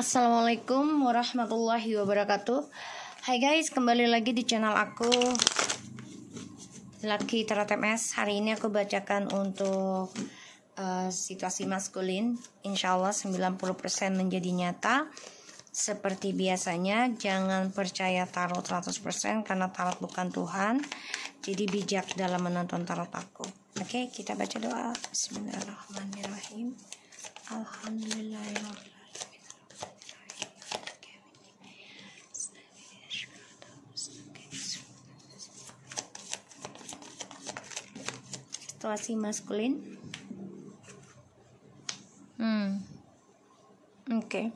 Assalamualaikum warahmatullahi wabarakatuh Hai guys, kembali lagi di channel aku Laki Tarot MS Hari ini aku bacakan untuk uh, situasi maskulin Insya Allah 90% menjadi nyata Seperti biasanya, jangan percaya tarot 100% Karena tarot bukan Tuhan Jadi bijak dalam menonton tarot aku Oke, kita baca doa Bismillahirrahmanirrahim Alhamdulillahirrahmanirrahim situasi maskulin hmm oke okay.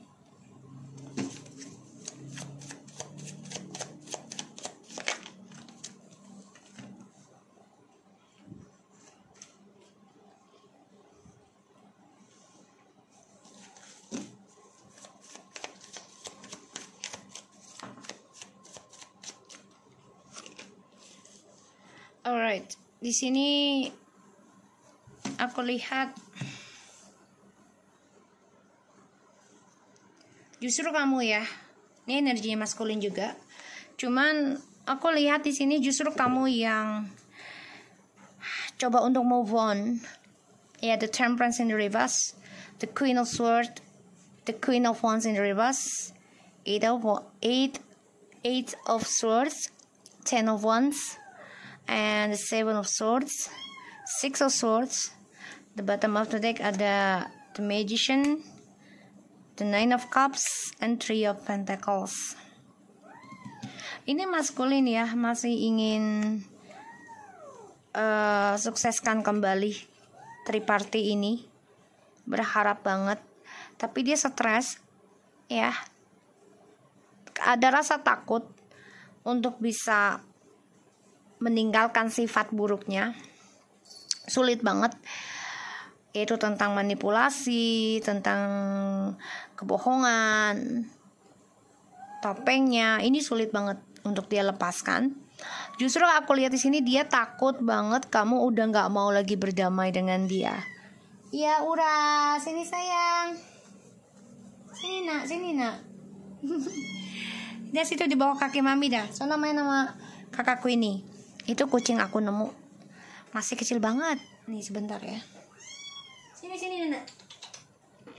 Alright, di sini aku lihat justru kamu ya ini energinya maskulin juga cuman aku lihat di sini justru kamu yang coba untuk move on ya yeah, the temperance in the reverse the queen of sword the queen of wands in the reverse eight of eight eight of swords ten of wands and the seven of swords six of swords the bottom of the deck ada the magician the nine of cups and three of pentacles ini maskulin ya masih ingin uh, sukseskan kembali triparty ini berharap banget tapi dia stres ya ada rasa takut untuk bisa meninggalkan sifat buruknya sulit banget yaitu tentang manipulasi, tentang kebohongan, topengnya. Ini sulit banget untuk dia lepaskan. Justru aku lihat di sini dia takut banget kamu udah nggak mau lagi berdamai dengan dia. Iya, Ura, sini sayang. Sini nak, sini nak. dia situ di bawah kaki mami dah. So namanya nama kakakku ini. Itu kucing aku nemu. Masih kecil banget. Nih sebentar ya. Sini sini Nana.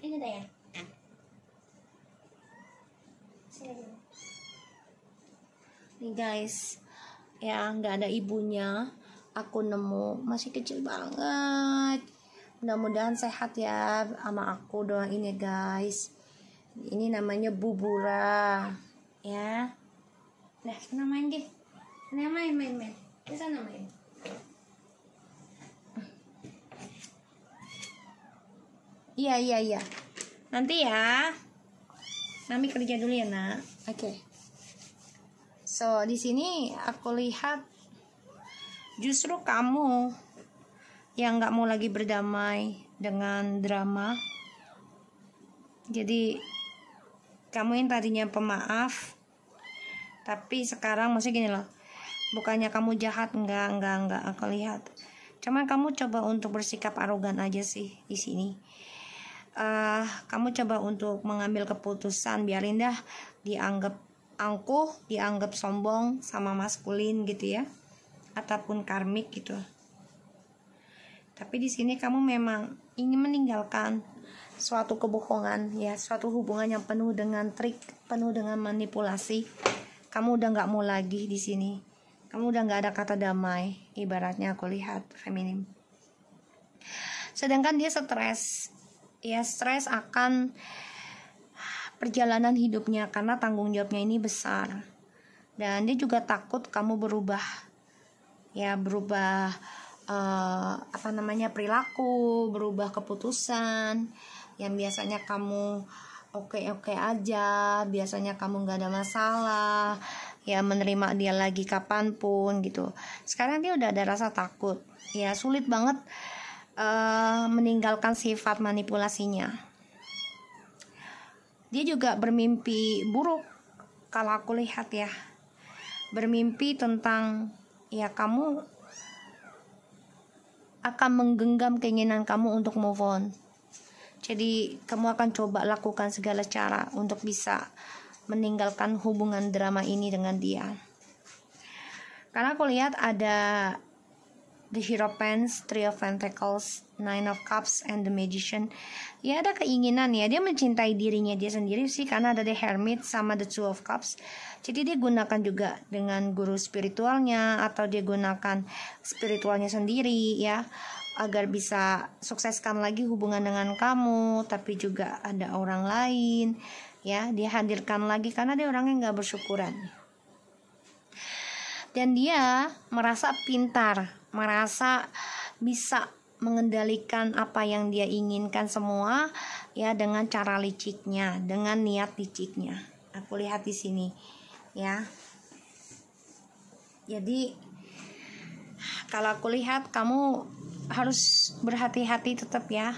Ini Dayan. Nah. Sini sini. Nih guys, ya nggak ada ibunya. Aku nemu masih kecil banget. Mudah-mudahan sehat ya sama aku doang ini ya, guys. Ini namanya bubura ya. Nah, kenapa main deh. kenapa main main main. Sana main. Iya iya iya. Nanti ya. Nami kerja dulu ya nak. Oke. Okay. So di sini aku lihat justru kamu yang nggak mau lagi berdamai dengan drama. Jadi kamu yang tadinya pemaaf, tapi sekarang masih gini loh, bukannya kamu jahat enggak enggak enggak aku lihat. Cuma kamu coba untuk bersikap arogan aja sih di sini uh, kamu coba untuk mengambil keputusan biarin dah dianggap angkuh, dianggap sombong sama maskulin gitu ya, ataupun karmik gitu. Tapi di sini kamu memang ingin meninggalkan suatu kebohongan ya, suatu hubungan yang penuh dengan trik, penuh dengan manipulasi. Kamu udah nggak mau lagi di sini. Kamu udah nggak ada kata damai, ibaratnya aku lihat feminim. Sedangkan dia stres, ya stres akan perjalanan hidupnya karena tanggung jawabnya ini besar. Dan dia juga takut kamu berubah. Ya, berubah uh, apa namanya perilaku, berubah keputusan yang biasanya kamu oke okay, oke okay aja, biasanya kamu nggak ada masalah, ya menerima dia lagi kapanpun gitu. Sekarang dia udah ada rasa takut, ya sulit banget uh, meninggalkan sifat manipulasinya. Dia juga bermimpi buruk kalau aku lihat ya. Bermimpi tentang ya kamu akan menggenggam keinginan kamu untuk move on. Jadi kamu akan coba lakukan segala cara untuk bisa meninggalkan hubungan drama ini dengan dia. Karena aku lihat ada The Hero Pants, Three of Pentacles, Nine of Cups, and The Magician. Ya ada keinginan ya, dia mencintai dirinya dia sendiri sih karena ada The Hermit sama The Two of Cups. Jadi dia gunakan juga dengan guru spiritualnya atau dia gunakan spiritualnya sendiri ya agar bisa sukseskan lagi hubungan dengan kamu tapi juga ada orang lain ya dia hadirkan lagi karena dia orangnya nggak bersyukuran dan dia merasa pintar merasa bisa mengendalikan apa yang dia inginkan semua ya dengan cara liciknya, dengan niat liciknya. Aku lihat di sini ya. Jadi kalau aku lihat kamu harus berhati-hati tetap ya.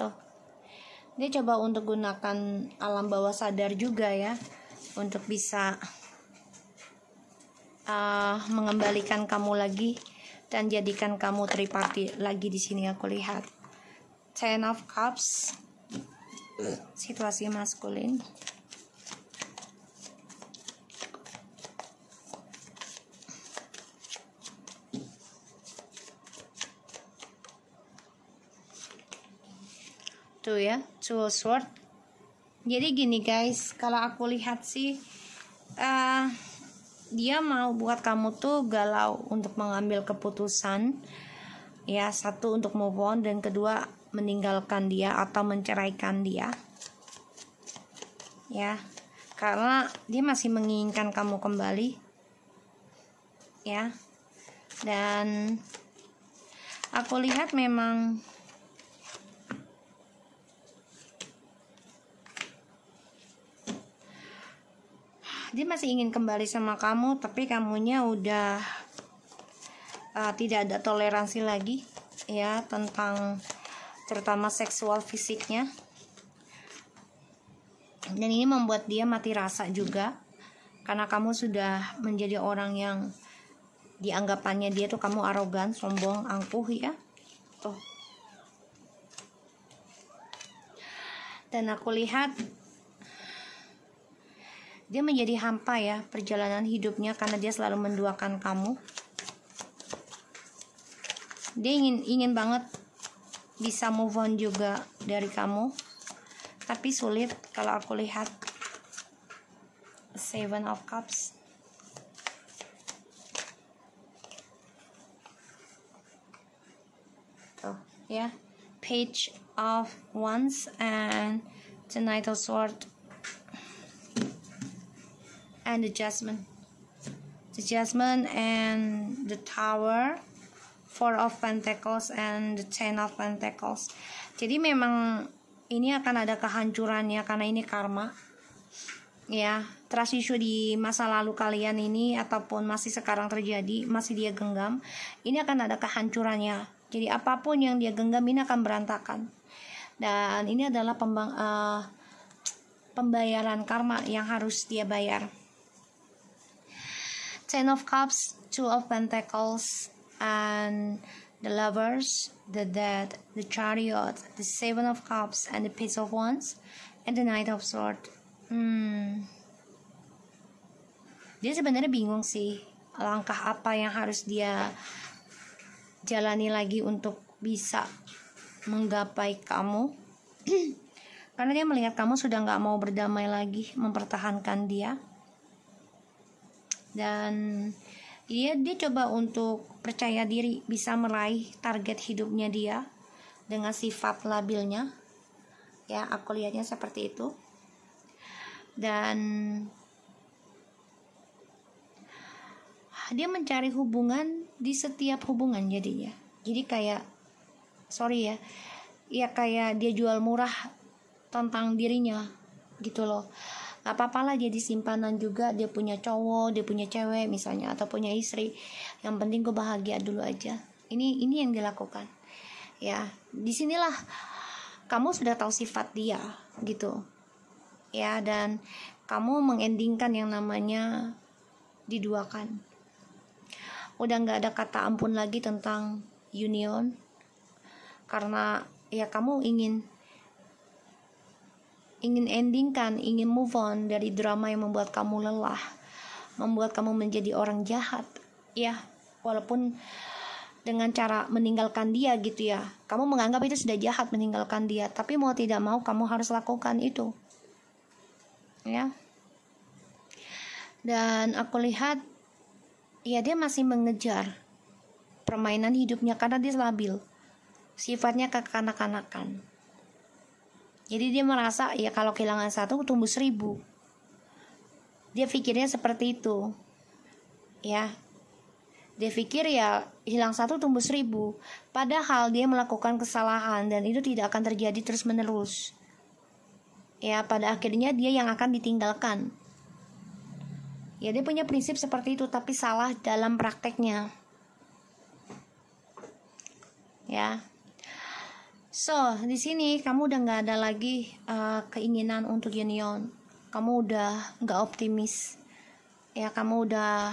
Tuh. Dia coba untuk gunakan alam bawah sadar juga ya untuk bisa uh, mengembalikan kamu lagi dan jadikan kamu triparti lagi di sini aku lihat ten of cups situasi maskulin tuh ya two sword jadi gini guys kalau aku lihat sih uh, dia mau buat kamu tuh galau untuk mengambil keputusan ya satu untuk move on dan kedua meninggalkan dia atau menceraikan dia ya karena dia masih menginginkan kamu kembali ya dan aku lihat memang dia masih ingin kembali sama kamu tapi kamunya udah uh, tidak ada toleransi lagi ya tentang terutama seksual fisiknya dan ini membuat dia mati rasa juga karena kamu sudah menjadi orang yang dianggapannya dia tuh kamu arogan, sombong, angkuh ya. Tuh. Dan aku lihat dia menjadi hampa ya perjalanan hidupnya karena dia selalu menduakan kamu. Dia ingin ingin banget bisa move on juga dari kamu. Tapi sulit kalau aku lihat Seven of Cups. oh ya. Yeah. Page of Wands and the Knight of Swords and the jasmine the jasmine and the tower four of pentacles and the ten of pentacles jadi memang ini akan ada kehancurannya karena ini karma ya trust issue di masa lalu kalian ini ataupun masih sekarang terjadi masih dia genggam ini akan ada kehancurannya jadi apapun yang dia genggam ini akan berantakan dan ini adalah pembang, uh, pembayaran karma yang harus dia bayar Ten of Cups, Two of Pentacles, and the Lovers, the Dead, the Chariot, the Seven of Cups, and the Page of Wands, and the Knight of Swords. Hmm. Dia sebenarnya bingung sih langkah apa yang harus dia jalani lagi untuk bisa menggapai kamu. Karena dia melihat kamu sudah nggak mau berdamai lagi, mempertahankan dia dan dia dia coba untuk percaya diri bisa meraih target hidupnya dia dengan sifat labilnya ya aku lihatnya seperti itu dan dia mencari hubungan di setiap hubungan jadinya jadi kayak sorry ya ya kayak dia jual murah tentang dirinya gitu loh nggak apa-apa lah dia disimpanan juga dia punya cowok dia punya cewek misalnya atau punya istri yang penting gue bahagia dulu aja ini ini yang dilakukan ya disinilah kamu sudah tahu sifat dia gitu ya dan kamu mengendingkan yang namanya diduakan udah nggak ada kata ampun lagi tentang union karena ya kamu ingin ingin ending kan, ingin move on dari drama yang membuat kamu lelah, membuat kamu menjadi orang jahat, ya, walaupun dengan cara meninggalkan dia gitu ya. Kamu menganggap itu sudah jahat meninggalkan dia, tapi mau tidak mau kamu harus lakukan itu. Ya. Dan aku lihat ya dia masih mengejar permainan hidupnya karena dia labil. Sifatnya kekanak-kanakan. Jadi dia merasa ya kalau kehilangan satu tumbuh seribu. Dia pikirnya seperti itu. Ya. Dia pikir ya hilang satu tumbuh seribu. Padahal dia melakukan kesalahan dan itu tidak akan terjadi terus menerus. Ya pada akhirnya dia yang akan ditinggalkan. Ya dia punya prinsip seperti itu tapi salah dalam prakteknya. Ya. So, di sini kamu udah nggak ada lagi uh, keinginan untuk union. Kamu udah nggak optimis. Ya, kamu udah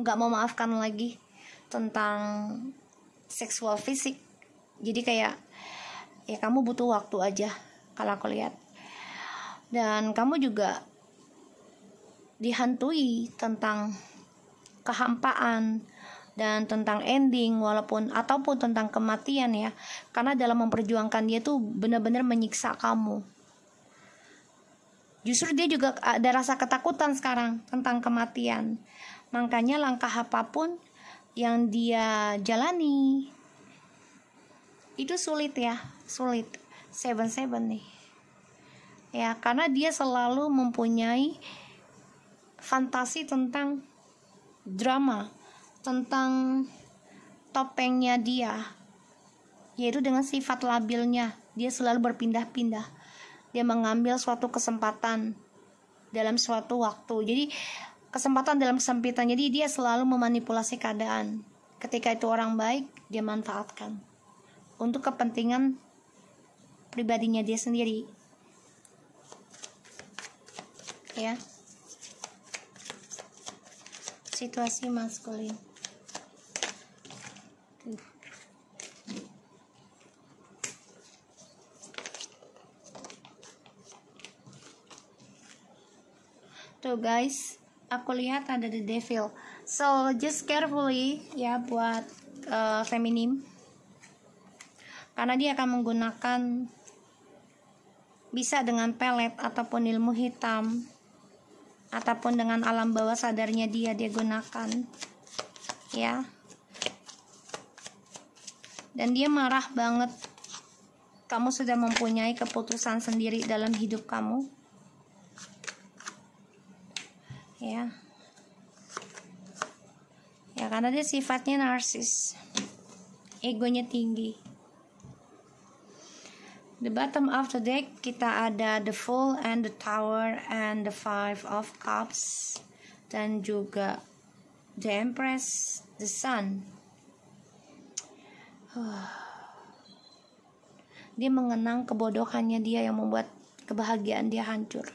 nggak mau maafkan lagi tentang seksual fisik. Jadi kayak ya kamu butuh waktu aja kalau aku lihat. Dan kamu juga dihantui tentang kehampaan, dan tentang ending walaupun ataupun tentang kematian ya karena dalam memperjuangkan dia tuh benar-benar menyiksa kamu justru dia juga ada rasa ketakutan sekarang tentang kematian makanya langkah apapun yang dia jalani itu sulit ya sulit seven seven nih ya karena dia selalu mempunyai fantasi tentang drama tentang topengnya dia yaitu dengan sifat labilnya dia selalu berpindah-pindah dia mengambil suatu kesempatan dalam suatu waktu jadi kesempatan dalam kesempitan jadi dia selalu memanipulasi keadaan ketika itu orang baik dia manfaatkan untuk kepentingan pribadinya dia sendiri ya situasi maskulin Tuh guys, aku lihat ada the devil. So just carefully ya buat uh, eh, feminim. Karena dia akan menggunakan bisa dengan pelet ataupun ilmu hitam ataupun dengan alam bawah sadarnya dia dia gunakan ya dan dia marah banget kamu sudah mempunyai keputusan sendiri dalam hidup kamu ya ya karena dia sifatnya narsis egonya tinggi the bottom of the deck kita ada the full and the tower and the five of cups dan juga the empress the sun dia mengenang kebodohannya dia yang membuat kebahagiaan dia hancur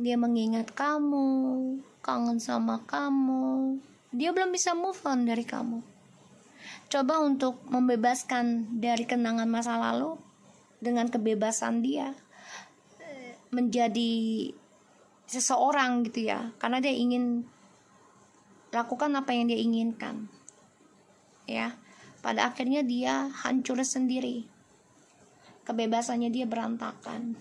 dia mengingat kamu, kangen sama kamu, dia belum bisa move on dari kamu. Coba untuk membebaskan dari kenangan masa lalu dengan kebebasan dia menjadi seseorang gitu ya, karena dia ingin lakukan apa yang dia inginkan. Ya. Pada akhirnya dia hancur sendiri. Kebebasannya dia berantakan.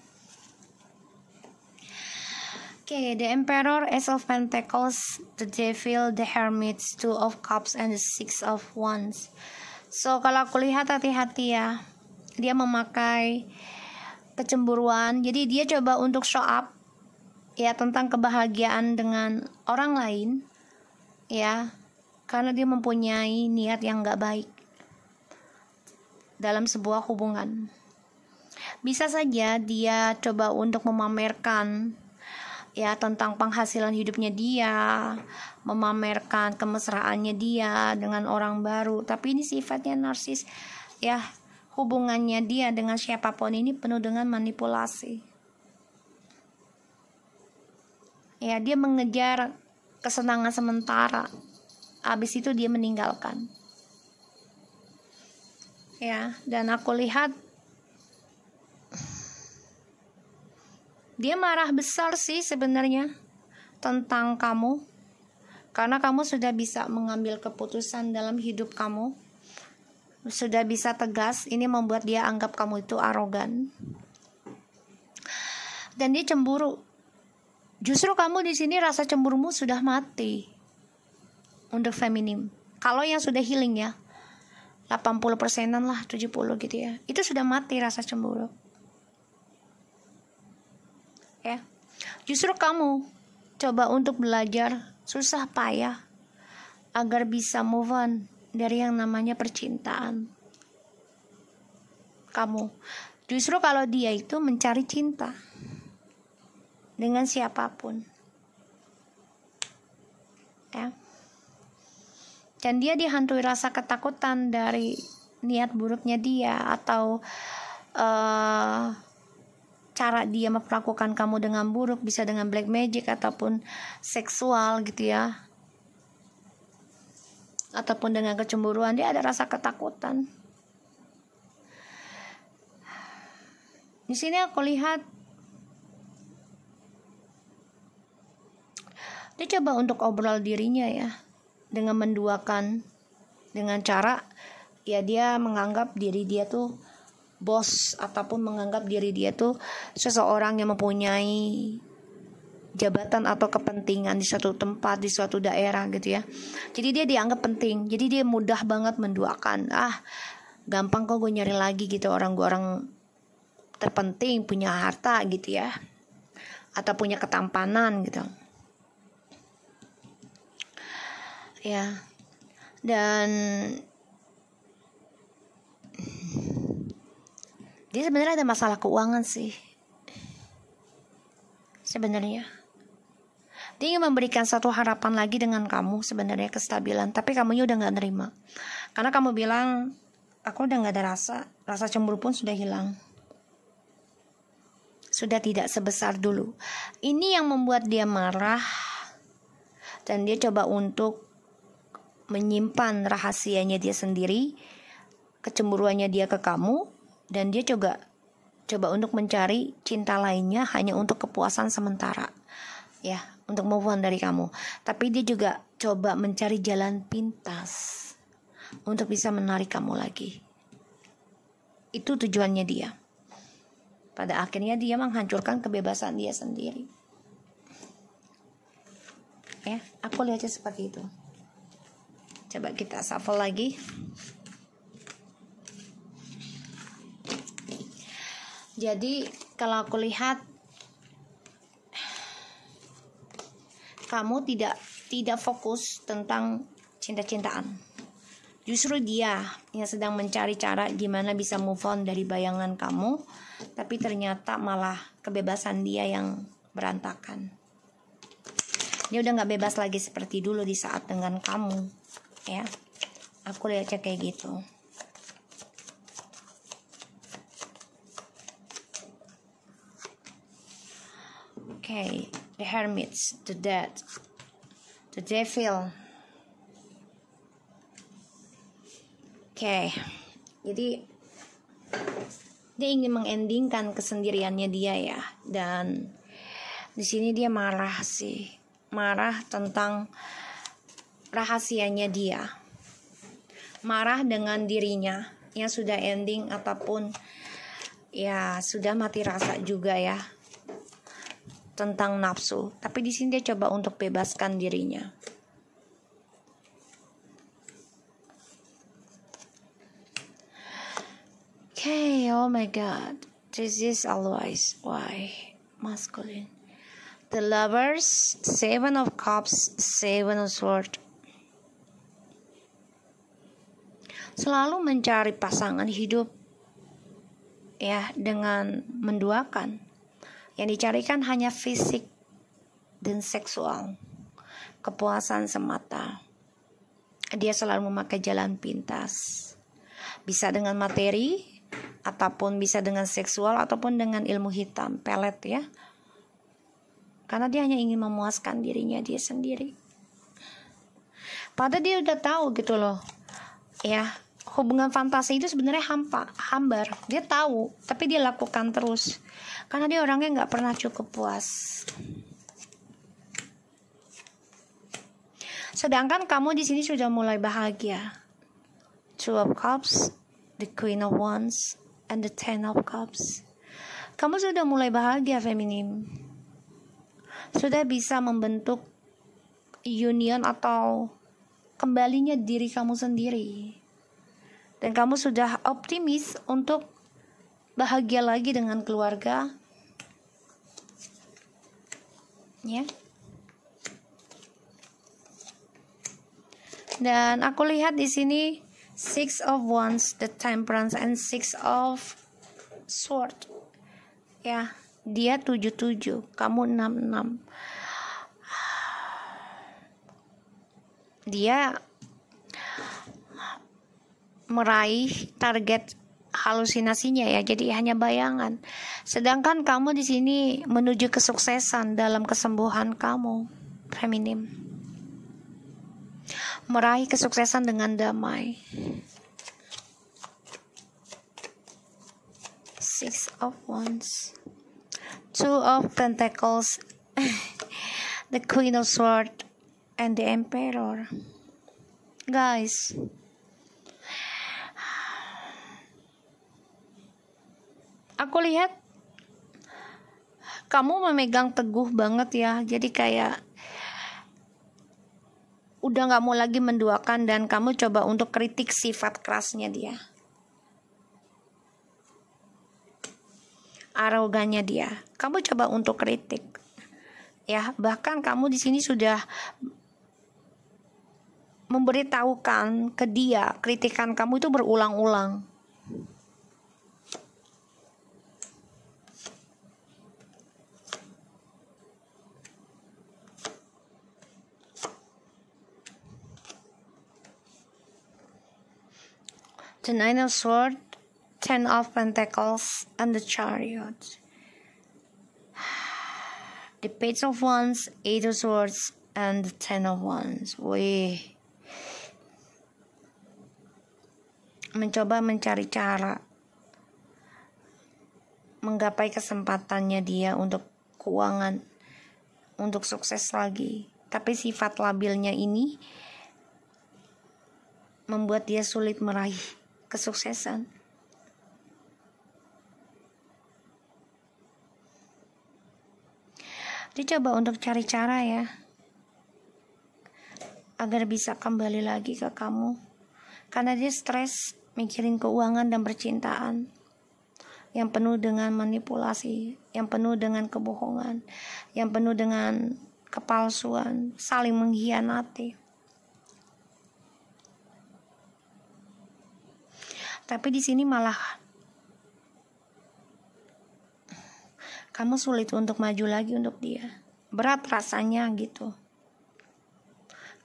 Okay, the Emperor, Ace of Pentacles, the Devil, the Hermit, Two of Cups, and the Six of Wands. So, kalau aku lihat hati-hati ya. Dia memakai kecemburuan. Jadi dia coba untuk show up ya tentang kebahagiaan dengan orang lain ya karena dia mempunyai niat yang gak baik dalam sebuah hubungan bisa saja dia coba untuk memamerkan ya tentang penghasilan hidupnya dia, memamerkan kemesraannya dia dengan orang baru. Tapi ini sifatnya narsis. Ya, hubungannya dia dengan siapapun ini penuh dengan manipulasi. Ya, dia mengejar kesenangan sementara. Habis itu dia meninggalkan. Ya, dan aku lihat Dia marah besar sih sebenarnya tentang kamu. Karena kamu sudah bisa mengambil keputusan dalam hidup kamu. Sudah bisa tegas, ini membuat dia anggap kamu itu arogan. Dan dia cemburu. Justru kamu di sini rasa cemburumu sudah mati. Untuk feminim. Kalau yang sudah healing ya. 80 persenan lah, 70 gitu ya. Itu sudah mati rasa cemburu ya justru kamu coba untuk belajar susah payah agar bisa move on dari yang namanya percintaan kamu justru kalau dia itu mencari cinta dengan siapapun ya dan dia dihantui rasa ketakutan dari niat buruknya dia atau uh, cara dia memperlakukan kamu dengan buruk bisa dengan black magic ataupun seksual gitu ya ataupun dengan kecemburuan dia ada rasa ketakutan di sini aku lihat dia coba untuk obrol dirinya ya dengan menduakan dengan cara ya dia menganggap diri dia tuh bos ataupun menganggap diri dia tuh seseorang yang mempunyai jabatan atau kepentingan di suatu tempat di suatu daerah gitu ya jadi dia dianggap penting jadi dia mudah banget menduakan ah gampang kok gue nyari lagi gitu orang gue orang terpenting punya harta gitu ya atau punya ketampanan gitu ya dan dia sebenarnya ada masalah keuangan sih sebenarnya dia ingin memberikan satu harapan lagi dengan kamu sebenarnya kestabilan tapi kamu udah nggak nerima karena kamu bilang aku udah gak ada rasa rasa cemburu pun sudah hilang sudah tidak sebesar dulu ini yang membuat dia marah dan dia coba untuk menyimpan rahasianya dia sendiri kecemburuannya dia ke kamu dan dia juga coba untuk mencari cinta lainnya hanya untuk kepuasan sementara ya untuk move on dari kamu tapi dia juga coba mencari jalan pintas untuk bisa menarik kamu lagi itu tujuannya dia pada akhirnya dia menghancurkan kebebasan dia sendiri ya aku lihatnya seperti itu coba kita shuffle lagi jadi kalau aku lihat kamu tidak tidak fokus tentang cinta-cintaan justru dia yang sedang mencari cara gimana bisa move on dari bayangan kamu tapi ternyata malah kebebasan dia yang berantakan dia udah nggak bebas lagi seperti dulu di saat dengan kamu ya aku lihatnya kayak gitu Okay, the hermits, the dead, the devil. Oke, okay. jadi dia ingin mengendingkan kesendiriannya dia ya, dan di sini dia marah sih, marah tentang rahasianya dia, marah dengan dirinya yang sudah ending ataupun ya sudah mati rasa juga ya tentang nafsu, tapi di sini dia coba untuk bebaskan dirinya. Okay, oh my god. This is always why masculine. The lovers, seven of cups, seven of swords. Selalu mencari pasangan hidup ya dengan menduakan yang dicarikan hanya fisik dan seksual, kepuasan semata. Dia selalu memakai jalan pintas, bisa dengan materi, ataupun bisa dengan seksual, ataupun dengan ilmu hitam, pelet ya. Karena dia hanya ingin memuaskan dirinya dia sendiri. Padahal dia udah tahu gitu loh, ya hubungan fantasi itu sebenarnya hampa, hambar. Dia tahu, tapi dia lakukan terus. Karena dia orangnya nggak pernah cukup puas. Sedangkan kamu di sini sudah mulai bahagia. Two of Cups, the Queen of Wands, and the Ten of Cups. Kamu sudah mulai bahagia feminim. Sudah bisa membentuk union atau kembalinya diri kamu sendiri dan kamu sudah optimis untuk bahagia lagi dengan keluarga ya dan aku lihat di sini six of wands the temperance and six of sword ya dia tujuh tujuh, kamu enam enam. dia meraih target halusinasinya ya. Jadi hanya bayangan. Sedangkan kamu di sini menuju kesuksesan dalam kesembuhan kamu, feminim. Meraih kesuksesan dengan damai. Six of Wands, Two of Pentacles, the Queen of Swords, and the Emperor. Guys, aku lihat kamu memegang teguh banget ya jadi kayak udah nggak mau lagi menduakan dan kamu coba untuk kritik sifat kerasnya dia arogannya dia kamu coba untuk kritik ya bahkan kamu di sini sudah memberitahukan ke dia kritikan kamu itu berulang-ulang the Nine of Swords, Ten of Pentacles, and the Chariot. The Page of Wands, Eight of Swords, and the Ten of Wands. We Mencoba mencari cara menggapai kesempatannya dia untuk keuangan, untuk sukses lagi. Tapi sifat labilnya ini membuat dia sulit meraih kesuksesan. Dicoba untuk cari cara ya agar bisa kembali lagi ke kamu. Karena dia stres mikirin keuangan dan percintaan yang penuh dengan manipulasi, yang penuh dengan kebohongan, yang penuh dengan kepalsuan, saling mengkhianati. Tapi di sini malah kamu sulit untuk maju lagi untuk dia. Berat rasanya gitu.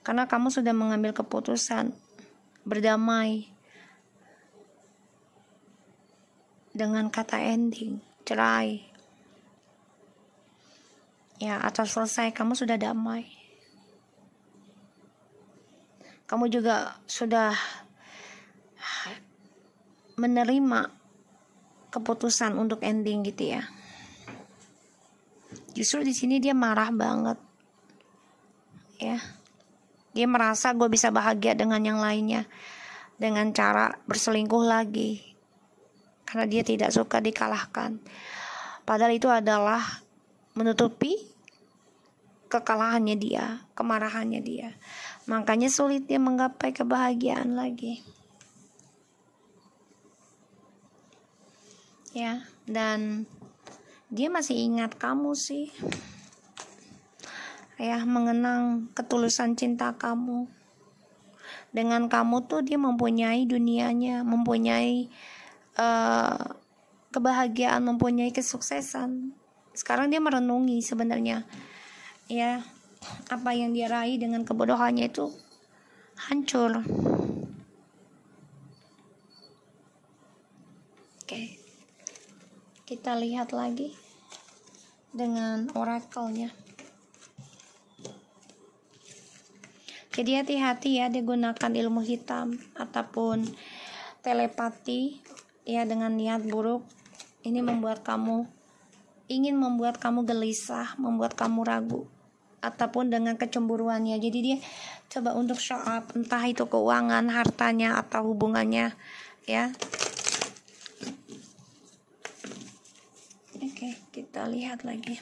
Karena kamu sudah mengambil keputusan berdamai dengan kata ending, cerai. Ya, atau selesai, kamu sudah damai. Kamu juga sudah menerima keputusan untuk ending gitu ya justru di sini dia marah banget ya dia merasa gue bisa bahagia dengan yang lainnya dengan cara berselingkuh lagi karena dia tidak suka dikalahkan padahal itu adalah menutupi kekalahannya dia kemarahannya dia makanya sulit dia menggapai kebahagiaan lagi ya dan dia masih ingat kamu sih ayah mengenang ketulusan cinta kamu dengan kamu tuh dia mempunyai dunianya mempunyai uh, kebahagiaan mempunyai kesuksesan sekarang dia merenungi sebenarnya ya apa yang dia raih dengan kebodohannya itu hancur Okay kita lihat lagi dengan oracle-nya. Jadi hati-hati ya digunakan ilmu hitam ataupun telepati ya dengan niat buruk ini membuat kamu ingin membuat kamu gelisah, membuat kamu ragu ataupun dengan kecemburuannya. Jadi dia coba untuk show up entah itu keuangan, hartanya atau hubungannya ya. kita lihat lagi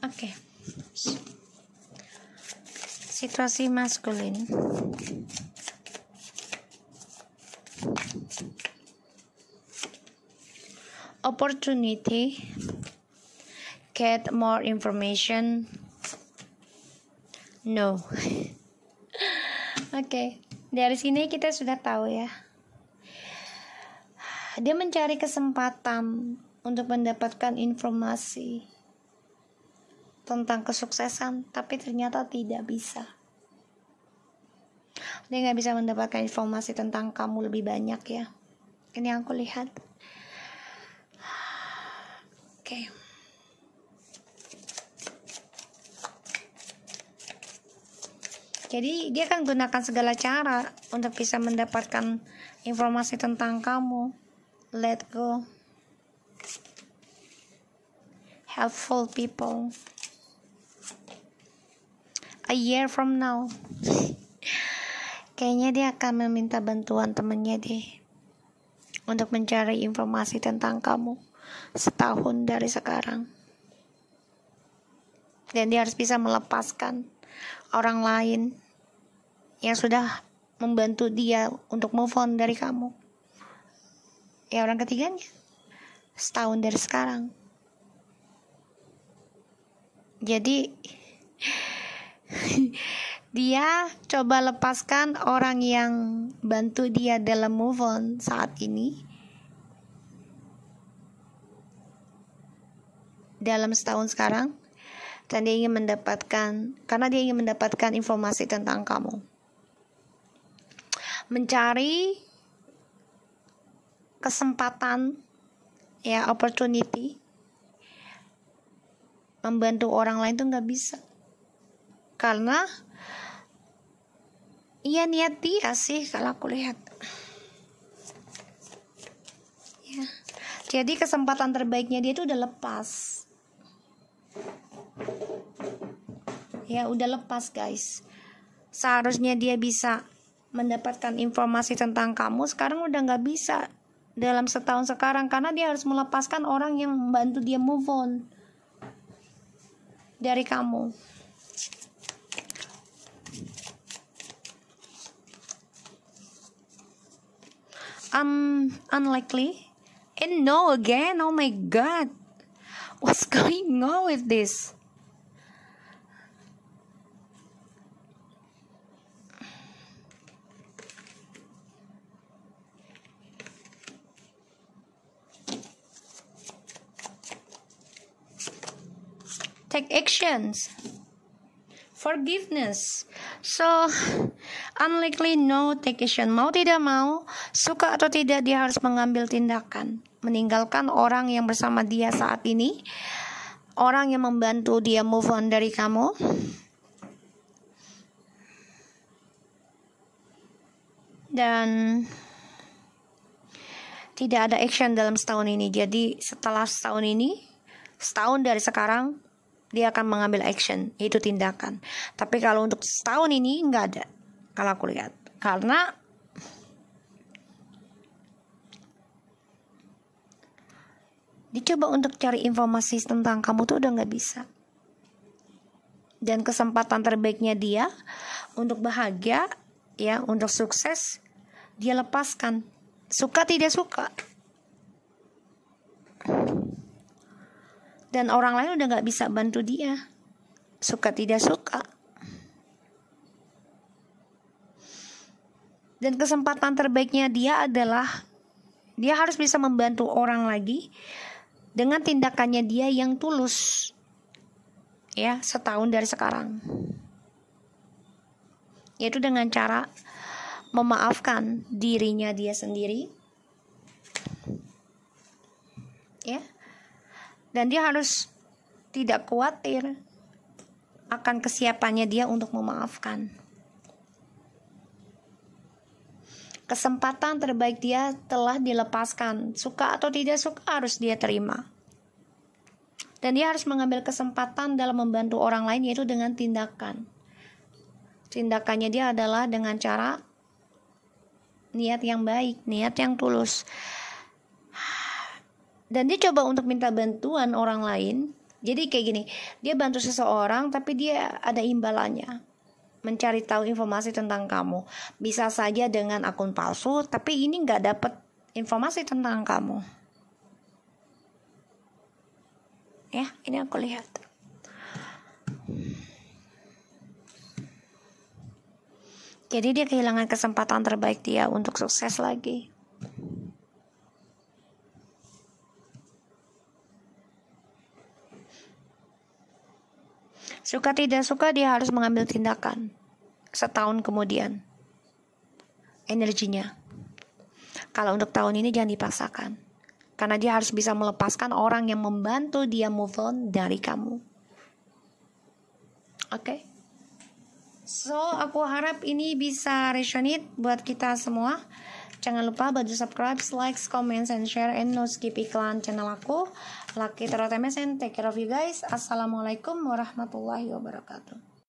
Oke. Situasi maskulin. Opportunity. Get more information. No. Oke, okay. dari sini kita sudah tahu ya. Dia mencari kesempatan untuk mendapatkan informasi tentang kesuksesan, tapi ternyata tidak bisa. Dia nggak bisa mendapatkan informasi tentang kamu lebih banyak ya. Ini yang aku lihat. Oke. Okay. Jadi dia akan gunakan segala cara untuk bisa mendapatkan informasi tentang kamu. Let go. Helpful people a year from now kayaknya dia akan meminta bantuan temennya deh untuk mencari informasi tentang kamu setahun dari sekarang dan dia harus bisa melepaskan orang lain yang sudah membantu dia untuk move on dari kamu ya orang ketiganya setahun dari sekarang jadi dia coba lepaskan orang yang bantu dia dalam move on saat ini dalam setahun sekarang dan dia ingin mendapatkan karena dia ingin mendapatkan informasi tentang kamu mencari kesempatan ya opportunity membantu orang lain tuh nggak bisa karena iya niat dia sih kalau aku lihat ya jadi kesempatan terbaiknya dia itu udah lepas ya udah lepas guys seharusnya dia bisa mendapatkan informasi tentang kamu sekarang udah nggak bisa dalam setahun sekarang karena dia harus melepaskan orang yang membantu dia move on dari kamu. Um, unlikely? And no again? Oh my god. What's going on with this? Take actions. Forgiveness. So, unlikely no take action. Mau tidak mau, suka atau tidak dia harus mengambil tindakan. Meninggalkan orang yang bersama dia saat ini. Orang yang membantu dia move on dari kamu. Dan tidak ada action dalam setahun ini. Jadi setelah setahun ini, setahun dari sekarang, dia akan mengambil action, yaitu tindakan. Tapi kalau untuk setahun ini nggak ada, kalau aku lihat. Karena dicoba untuk cari informasi tentang kamu tuh udah nggak bisa. Dan kesempatan terbaiknya dia untuk bahagia, ya, untuk sukses, dia lepaskan. Suka tidak suka dan orang lain udah nggak bisa bantu dia suka tidak suka dan kesempatan terbaiknya dia adalah dia harus bisa membantu orang lagi dengan tindakannya dia yang tulus ya setahun dari sekarang yaitu dengan cara memaafkan dirinya dia sendiri dan dia harus tidak khawatir akan kesiapannya dia untuk memaafkan. Kesempatan terbaik dia telah dilepaskan, suka atau tidak suka harus dia terima. Dan dia harus mengambil kesempatan dalam membantu orang lain yaitu dengan tindakan. Tindakannya dia adalah dengan cara niat yang baik, niat yang tulus dan dia coba untuk minta bantuan orang lain jadi kayak gini dia bantu seseorang tapi dia ada imbalannya mencari tahu informasi tentang kamu bisa saja dengan akun palsu tapi ini nggak dapat informasi tentang kamu ya ini aku lihat jadi dia kehilangan kesempatan terbaik dia untuk sukses lagi Suka tidak suka dia harus mengambil tindakan. Setahun kemudian. Energinya. Kalau untuk tahun ini jangan dipaksakan. Karena dia harus bisa melepaskan orang yang membantu dia move on dari kamu. Oke. Okay? So, aku harap ini bisa resonate buat kita semua. Jangan lupa bantu subscribe, like, comment, and share, and no skip iklan channel aku. Lucky Terot MSN, take care of you guys. Assalamualaikum warahmatullahi wabarakatuh.